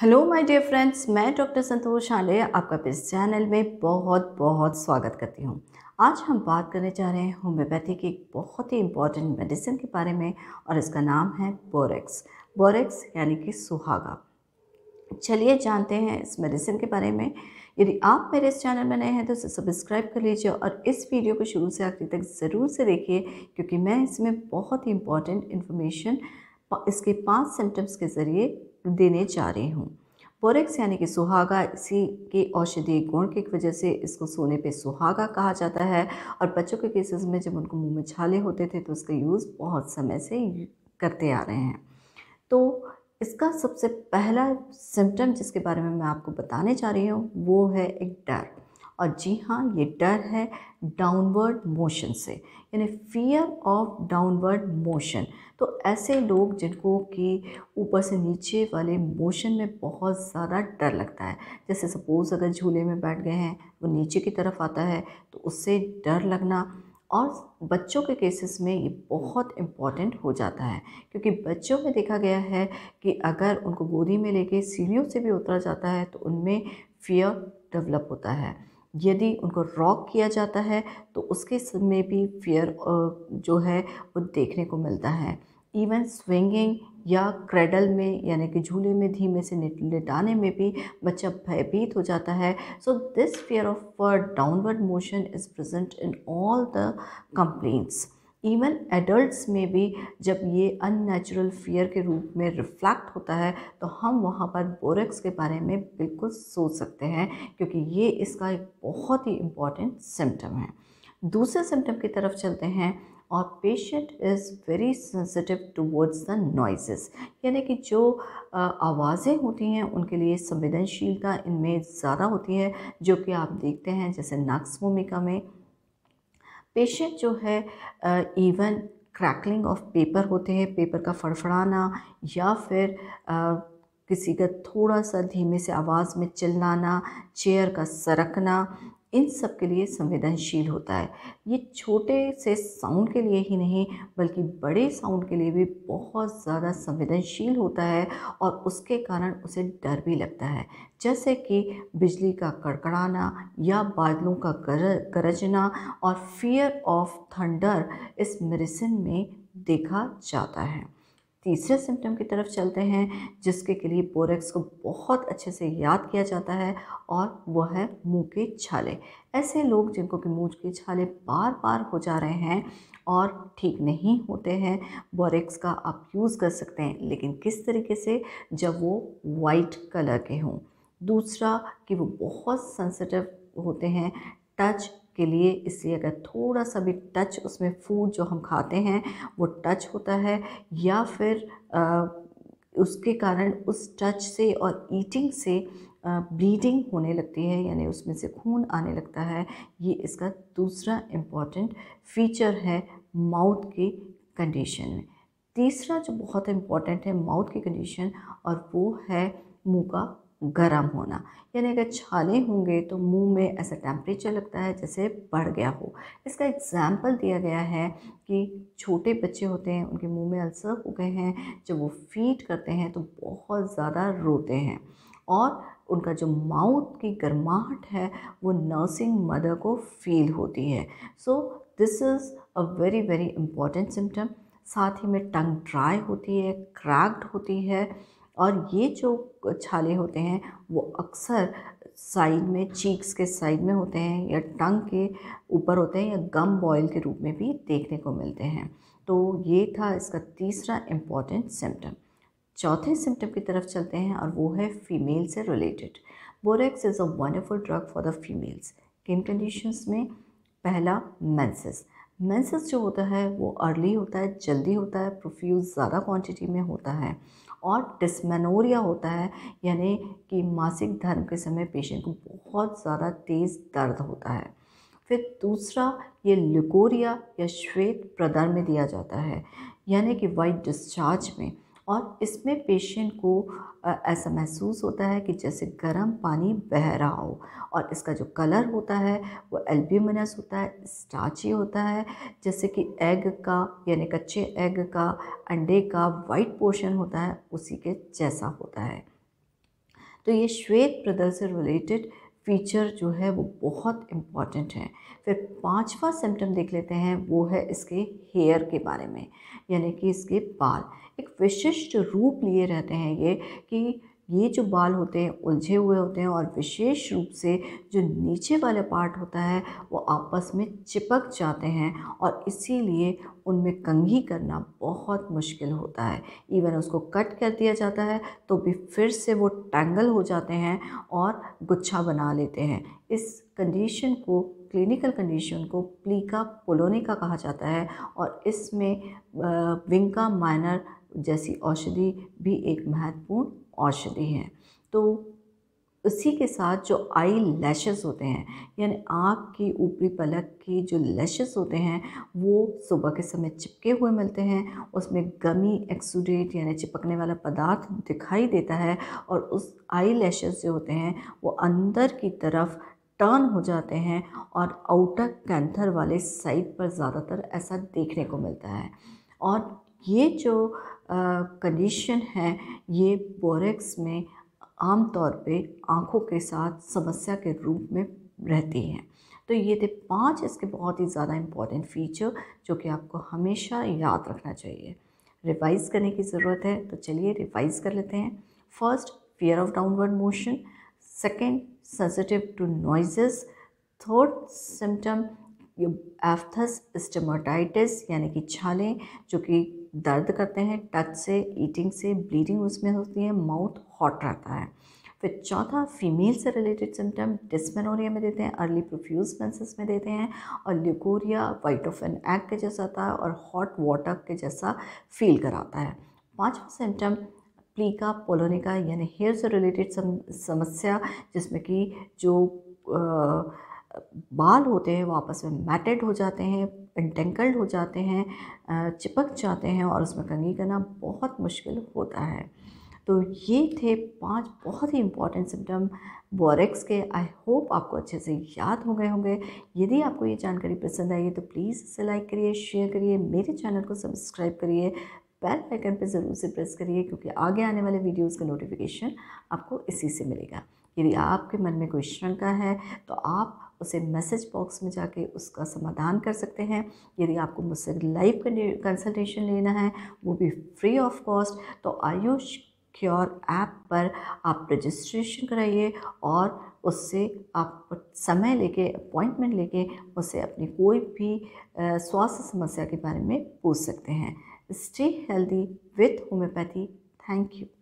hello my dear friends मैं doctor Santosh Ale आपका इस चैनल में बहुत बहुत स्वागत करती हूँ आज हम बात करने जा रहे हैं होम्योपैथी की एक बहुत ही इम्पॉर्टेंट मेडिसिन के बारे में और इसका नाम है बोरेक्स बोरेक्स यानी कि सुहागा चलिए जानते हैं इस मेडिसिन के बारे में यदि आप मेरे इस चैनल में नए हैं तो इसे सब्सक्राइब कर लीजिए और इस वीडियो को शुरू से आखिरी तक ज़रूर से देखिए क्योंकि मैं इसमें बहुत ही इम्पॉर्टेंट इन्फॉर्मेशन इसके पांच सिम्टम्स के ज़रिए देने जा रही हूँ बोरेक्स यानी कि सुहागा इसी के औषधीय गुण की वजह से इसको सोने पे सुहागा कहा जाता है और बच्चों के केसेस में जब उनको मुंह में छाले होते थे तो उसका यूज़ बहुत समय से करते आ रहे हैं तो इसका सबसे पहला सिम्टम जिसके बारे में मैं आपको बताने जा रही हूँ वो है एक डर और जी हाँ ये डर है डाउनवर्ड मोशन से यानी फियर ऑफ डाउनवर्ड मोशन तो ऐसे लोग जिनको कि ऊपर से नीचे वाले मोशन में बहुत ज़्यादा डर लगता है जैसे सपोज़ अगर झूले में बैठ गए हैं वो नीचे की तरफ आता है तो उससे डर लगना और बच्चों के केसेस में ये बहुत इम्पॉर्टेंट हो जाता है क्योंकि बच्चों में देखा गया है कि अगर उनको गोदी में लेके सीढ़ियों से भी उतरा जाता है तो उनमें फियर डेवलप होता है यदि उनको रॉक किया जाता है तो उसके में भी फियर जो है वो देखने को मिलता है इवन स्विंगिंग या क्रेडल में यानी कि झूले में धीमे से लिटाने में भी बच्चा भयभीत हो जाता है so this fear of downward motion is present in all the complaints even adults में भी जब ये अननेचुरल फियर के रूप में रिफ्लैक्ट होता है तो हम वहाँ पर बोरेक्स के बारे में बिल्कुल सोच सकते हैं क्योंकि ये इसका एक बहुत ही इम्पॉर्टेंट सिम्टम है दूसरे सिम्टम की तरफ चलते हैं और patient is very sensitive towards the noises यानी कि जो आवाज़ें होती हैं उनके लिए संवेदनशीलता इनमें ज़्यादा होती है जो कि आप देखते हैं जैसे नाक्स भूमिका में पेशेंट जो है इवन क्रैकलिंग ऑफ पेपर होते हैं पेपर का फड़फड़ाना या फिर आ, किसी का थोड़ा सा धीमे से आवाज़ में चिल्लाना चेयर का सरकना इन सब के लिए संवेदनशील होता है ये छोटे से साउंड के लिए ही नहीं बल्कि बड़े साउंड के लिए भी बहुत ज़्यादा संवेदनशील होता है और उसके कारण उसे डर भी लगता है जैसे कि बिजली का कड़कड़ाना या बादलों का गर, गरजना और फियर ऑफ थंडर इस मेडिसिन में देखा जाता है तीसरे सिम्टम की तरफ चलते हैं जिसके के लिए बोरेक्स को बहुत अच्छे से याद किया जाता है और वह है मुंह के छाले ऐसे लोग जिनको कि मुंह के छाले बार बार हो जा रहे हैं और ठीक नहीं होते हैं बोरेक्स का आप यूज़ कर सकते हैं लेकिन किस तरीके से जब वो वाइट कलर के हों दूसरा कि वो बहुत सेंसिटिव होते हैं टच के लिए इसलिए अगर थोड़ा सा भी टच उसमें फूड जो हम खाते हैं वो टच होता है या फिर आ, उसके कारण उस टच से और ईटिंग से ब्लीडिंग होने लगती है यानी उसमें से खून आने लगता है ये इसका दूसरा इम्पॉर्टेंट फीचर है माउथ की कंडीशन में तीसरा जो बहुत इम्पॉर्टेंट है माउथ की कंडीशन और वो है मुंह का गर्म होना यानी अगर छाले होंगे तो मुंह में ऐसा टेम्परेचर लगता है जैसे बढ़ गया हो इसका एग्जाम्पल दिया गया है कि छोटे बच्चे होते हैं उनके मुंह में अल्सर हो गए हैं जब वो फीट करते हैं तो बहुत ज़्यादा रोते हैं और उनका जो माउथ की गर्माहट है वो नर्सिंग मदर को फील होती है so this is a very very important symptom साथ ही में टंग ड्राई होती है क्रैक्ड होती है और ये जो छाले होते हैं वो अक्सर साइड में चीक्स के साइड में होते हैं या टंग के ऊपर होते हैं या गम बॉयल के रूप में भी देखने को मिलते हैं तो ये था इसका तीसरा इम्पॉर्टेंट सिम्टम चौथे सिम्टम की तरफ चलते हैं और वो है फीमेल से related borax is a wonderful drug for the females किन कंडीशंस में पहला मेंसेस मेंसेस जो होता है वो अर्ली होता है जल्दी होता है प्रोफ्यूज ज़्यादा क्वांटिटी में होता है और डिसमेनोरिया होता है यानी कि मासिक धर्म के समय पेशेंट को बहुत ज़्यादा तेज़ दर्द होता है फिर दूसरा ये लिकोरिया या श्वेत प्रदर में दिया जाता है यानी कि वाइट डिस्चार्ज में और इसमें पेशेंट को ऐसा महसूस होता है कि जैसे गर्म पानी बह रहा हो और इसका जो कलर होता है वो एल्ब्यूमिनस होता है स्टाची होता है जैसे कि एग का यानी कच्चे एग का अंडे का वाइट पोर्शन होता है उसी के जैसा होता है तो ये श्वेत प्रदर्शन से रिलेटेड फीचर जो है वो बहुत इम्पॉर्टेंट है फिर पांचवा सिम्टम देख लेते हैं वो है इसके हेयर के बारे में यानी कि इसके बाल एक विशिष्ट रूप लिए रहते हैं ये कि ये जो बाल होते हैं उलझे हुए होते हैं और विशेष रूप से जो नीचे वाला पार्ट होता है वो आपस में चिपक जाते हैं और इसीलिए उनमें कंघी करना बहुत मुश्किल होता है इवन उसको कट कर दिया जाता है तो भी फिर से वो टैंगल हो जाते हैं और गुच्छा बना लेते हैं इस कंडीशन को क्लिनिकल कंडीशन को प्लीका पोलोनिका कहा जाता है और इसमें विंका माइनर जैसी औषधि भी एक महत्वपूर्ण औषधि है तो उसी के साथ जो आई लैशेस होते हैं यानी आँख की ऊपरी पलक की जो लैशेस होते हैं वो सुबह के समय चिपके हुए मिलते हैं उसमें गमी एक्सूडेट यानी चिपकने वाला पदार्थ दिखाई देता है और उस आई लैशेस जो होते हैं वो अंदर की तरफ टर्न हो जाते हैं और आउटर कैंथर वाले साइड पर ज़्यादातर ऐसा देखने को मिलता है और ये जो कंडीशन है ये बोरेक्स में आमतौर पे आँखों के साथ समस्या के रूप में रहती हैं तो ये थे पांच इसके बहुत ही ज़्यादा इम्पॉर्टेंट फीचर जो कि आपको हमेशा याद रखना चाहिए रिवाइज़ करने की ज़रूरत है तो चलिए रिवाइज़ कर लेते हैं first fear of downward motion second sensitive to noises third symptom aphthous stomatitis यानी कि छालें जो कि दर्द करते हैं टच से ईटिंग से ब्लीडिंग उसमें होती है माउथ हॉट रहता है फिर चौथा फीमेल से रिलेटेड सिम्टम डिस्मेनोरिया में देते हैं अर्ली प्रोफ्यूज मेंसेस में देते हैं और ल्यूकोरिया वाइटोफिन एक्ट एग के जैसा आता है और हॉट वाटर के जैसा फील कराता है पाँचवा सिम्टम प्लीका पोलोनिका यानी हेयर से रिलेटेड समस्या जिसमें कि जो आ, बाल होते हैं वो आपस में मैटेड हो जाते हैं इंटेंकल्ड हो जाते हैं चिपक जाते हैं और उसमें कंघी करना बहुत मुश्किल होता है तो ये थे पांच बहुत ही इंपॉर्टेंट सिम्टम बोरेक्स के आई होप आपको अच्छे से याद हो गए होंगे यदि आपको ये जानकारी पसंद आई है तो प्लीज़ इसे लाइक करिए शेयर करिए मेरे चैनल को सब्सक्राइब करिए बेल आइकन पर ज़रूर से प्रेस करिए क्योंकि आगे आने वाले वीडियोज़ का नोटिफिकेशन आपको इसी से मिलेगा यदि आपके मन में कोई शंका है तो आप उसे मैसेज बॉक्स में जाके उसका समाधान कर सकते हैं यदि आपको मुझसे लाइव कंसल्टेशन लेना है वो भी फ्री ऑफ कॉस्ट तो आयुष क्योर ऐप पर आप रजिस्ट्रेशन कराइए और उससे आप समय लेके अपॉइंटमेंट लेके उससे अपनी कोई भी स्वास्थ्य समस्या के बारे में पूछ सकते हैं stay healthy with homeopathy thank you